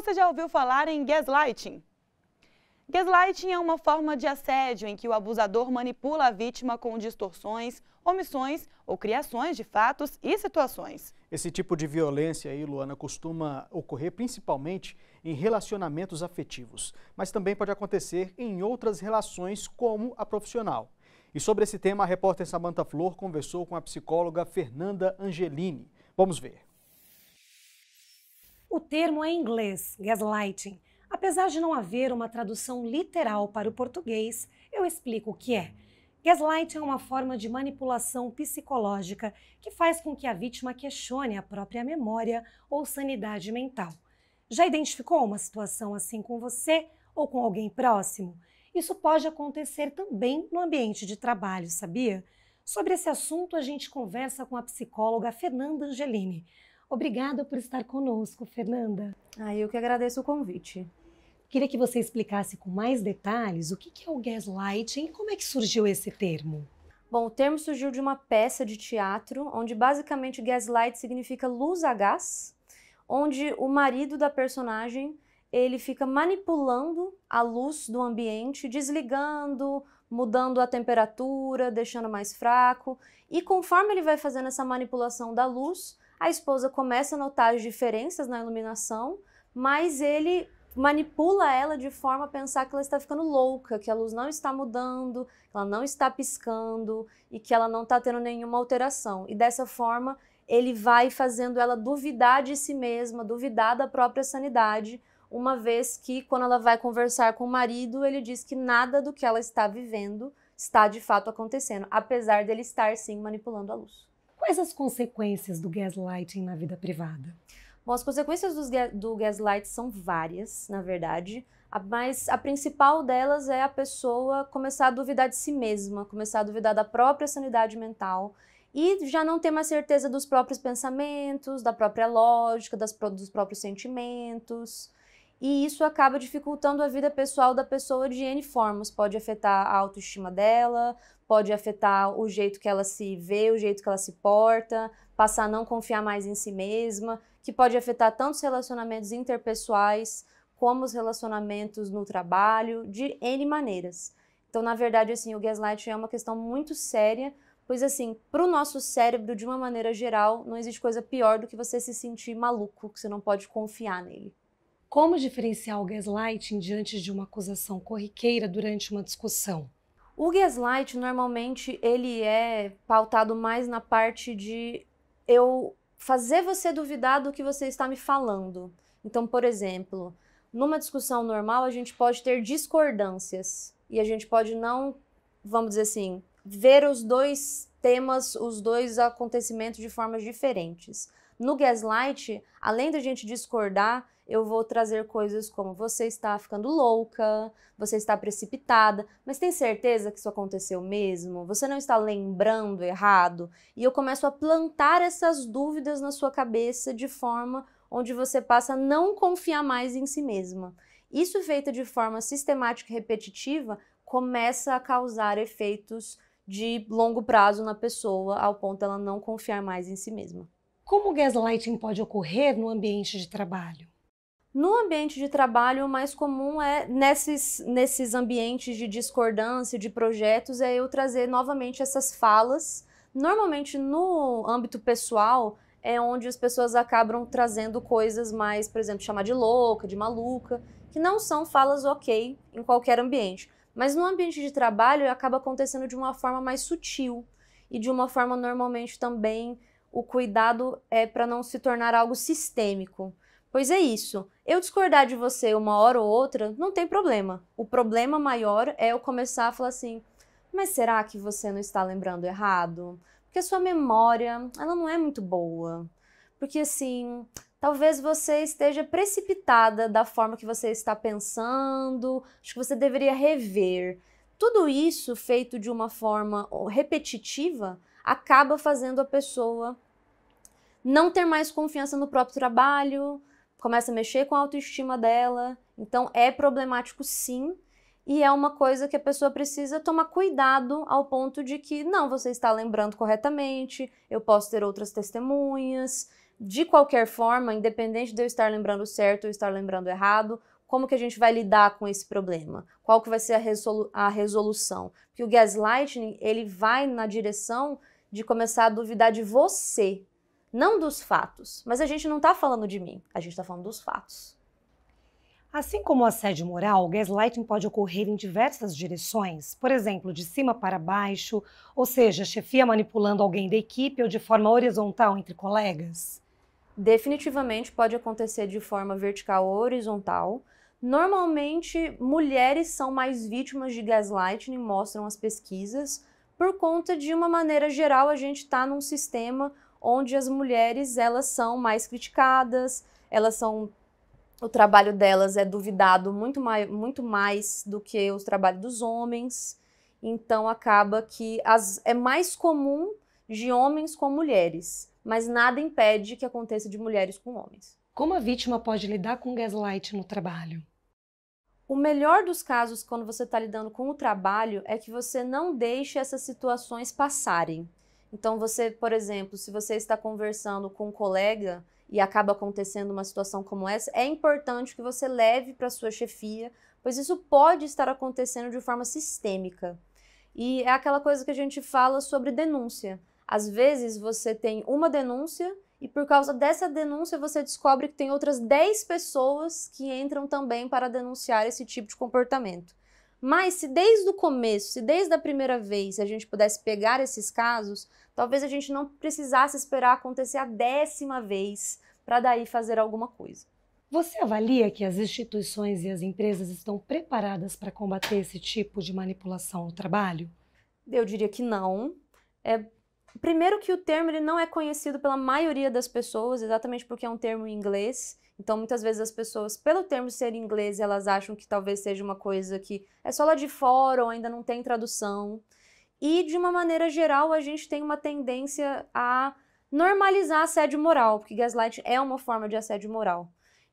Você já ouviu falar em gaslighting? Gaslighting é uma forma de assédio em que o abusador manipula a vítima com distorções, omissões ou criações de fatos e situações. Esse tipo de violência aí, Luana, costuma ocorrer principalmente em relacionamentos afetivos, mas também pode acontecer em outras relações, como a profissional. E sobre esse tema, a repórter Samanta Flor conversou com a psicóloga Fernanda Angelini. Vamos ver. O termo é em inglês, gaslighting. Apesar de não haver uma tradução literal para o português, eu explico o que é. Gaslighting é uma forma de manipulação psicológica que faz com que a vítima questione a própria memória ou sanidade mental. Já identificou uma situação assim com você ou com alguém próximo? Isso pode acontecer também no ambiente de trabalho, sabia? Sobre esse assunto, a gente conversa com a psicóloga Fernanda Angelini. Obrigada por estar conosco, Fernanda. Ah, eu que agradeço o convite. Queria que você explicasse com mais detalhes o que é o gaslighting e como é que surgiu esse termo. Bom, o termo surgiu de uma peça de teatro onde basicamente gaslight significa luz a gás, onde o marido da personagem ele fica manipulando a luz do ambiente, desligando, mudando a temperatura, deixando mais fraco. E conforme ele vai fazendo essa manipulação da luz, a esposa começa a notar as diferenças na iluminação, mas ele manipula ela de forma a pensar que ela está ficando louca, que a luz não está mudando, que ela não está piscando e que ela não está tendo nenhuma alteração. E dessa forma, ele vai fazendo ela duvidar de si mesma, duvidar da própria sanidade, uma vez que quando ela vai conversar com o marido, ele diz que nada do que ela está vivendo está de fato acontecendo, apesar dele estar sim manipulando a luz. Quais as consequências do gaslighting na vida privada? Bom, as consequências do, do gaslight são várias, na verdade, mas a principal delas é a pessoa começar a duvidar de si mesma, começar a duvidar da própria sanidade mental e já não ter mais certeza dos próprios pensamentos, da própria lógica, das, dos próprios sentimentos e isso acaba dificultando a vida pessoal da pessoa de N formas. Pode afetar a autoestima dela, pode afetar o jeito que ela se vê, o jeito que ela se porta, passar a não confiar mais em si mesma, que pode afetar tanto os relacionamentos interpessoais como os relacionamentos no trabalho, de N maneiras. Então, na verdade, assim, o gaslighting é uma questão muito séria, pois assim, para o nosso cérebro, de uma maneira geral, não existe coisa pior do que você se sentir maluco, que você não pode confiar nele. Como diferenciar o gaslighting diante de uma acusação corriqueira durante uma discussão? O gaslight normalmente ele é pautado mais na parte de eu fazer você duvidar do que você está me falando. Então, por exemplo, numa discussão normal a gente pode ter discordâncias e a gente pode não, vamos dizer assim, ver os dois temas os dois acontecimentos de formas diferentes. No Gaslight, além da gente discordar, eu vou trazer coisas como você está ficando louca, você está precipitada, mas tem certeza que isso aconteceu mesmo? Você não está lembrando errado? E eu começo a plantar essas dúvidas na sua cabeça de forma onde você passa a não confiar mais em si mesma. Isso feito de forma sistemática e repetitiva começa a causar efeitos de longo prazo na pessoa, ao ponto dela não confiar mais em si mesma. Como o gaslighting pode ocorrer no ambiente de trabalho? No ambiente de trabalho, o mais comum é, nesses, nesses ambientes de discordância, de projetos, é eu trazer novamente essas falas. Normalmente, no âmbito pessoal, é onde as pessoas acabam trazendo coisas mais, por exemplo, chamar de louca, de maluca, que não são falas ok em qualquer ambiente. Mas no ambiente de trabalho acaba acontecendo de uma forma mais sutil e de uma forma normalmente também o cuidado é para não se tornar algo sistêmico. Pois é isso. Eu discordar de você uma hora ou outra não tem problema. O problema maior é eu começar a falar assim: "Mas será que você não está lembrando errado? Porque a sua memória, ela não é muito boa. Porque assim, talvez você esteja precipitada da forma que você está pensando, acho que você deveria rever. Tudo isso feito de uma forma repetitiva acaba fazendo a pessoa não ter mais confiança no próprio trabalho, começa a mexer com a autoestima dela. Então é problemático sim, e é uma coisa que a pessoa precisa tomar cuidado ao ponto de que não, você está lembrando corretamente, eu posso ter outras testemunhas, de qualquer forma, independente de eu estar lembrando certo ou estar lembrando errado, como que a gente vai lidar com esse problema? Qual que vai ser a, resolu a resolução? Porque o gaslighting, ele vai na direção de começar a duvidar de você, não dos fatos. Mas a gente não está falando de mim, a gente está falando dos fatos. Assim como o assédio moral, o gaslighting pode ocorrer em diversas direções, por exemplo, de cima para baixo, ou seja, chefia manipulando alguém da equipe ou de forma horizontal entre colegas definitivamente pode acontecer de forma vertical ou horizontal. Normalmente, mulheres são mais vítimas de gaslighting, mostram as pesquisas, por conta de uma maneira geral a gente está num sistema onde as mulheres elas são mais criticadas, elas são o trabalho delas é duvidado muito mais, muito mais do que o trabalho dos homens. Então acaba que as, é mais comum de homens com mulheres mas nada impede que aconteça de mulheres com homens. Como a vítima pode lidar com gaslight no trabalho? O melhor dos casos quando você está lidando com o trabalho é que você não deixe essas situações passarem. Então, você, por exemplo, se você está conversando com um colega e acaba acontecendo uma situação como essa, é importante que você leve para sua chefia, pois isso pode estar acontecendo de forma sistêmica. E é aquela coisa que a gente fala sobre denúncia. Às vezes você tem uma denúncia e por causa dessa denúncia você descobre que tem outras 10 pessoas que entram também para denunciar esse tipo de comportamento. Mas se desde o começo, se desde a primeira vez a gente pudesse pegar esses casos, talvez a gente não precisasse esperar acontecer a décima vez para daí fazer alguma coisa. Você avalia que as instituições e as empresas estão preparadas para combater esse tipo de manipulação ao trabalho? Eu diria que não. É Primeiro que o termo ele não é conhecido pela maioria das pessoas, exatamente porque é um termo em inglês. Então, muitas vezes as pessoas, pelo termo ser inglês, elas acham que talvez seja uma coisa que é só lá de fora ou ainda não tem tradução. E, de uma maneira geral, a gente tem uma tendência a normalizar assédio moral, porque gaslight é uma forma de assédio moral.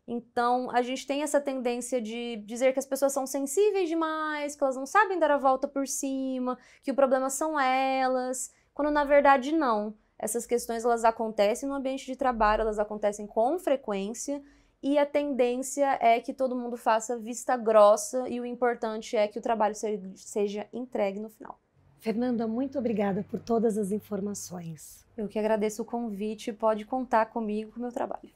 Então, a gente tem essa tendência de dizer que as pessoas são sensíveis demais, que elas não sabem dar a volta por cima, que o problema são elas quando na verdade não. Essas questões elas acontecem no ambiente de trabalho, elas acontecem com frequência e a tendência é que todo mundo faça vista grossa e o importante é que o trabalho seja entregue no final. Fernanda, muito obrigada por todas as informações. Eu que agradeço o convite, pode contar comigo com o meu trabalho.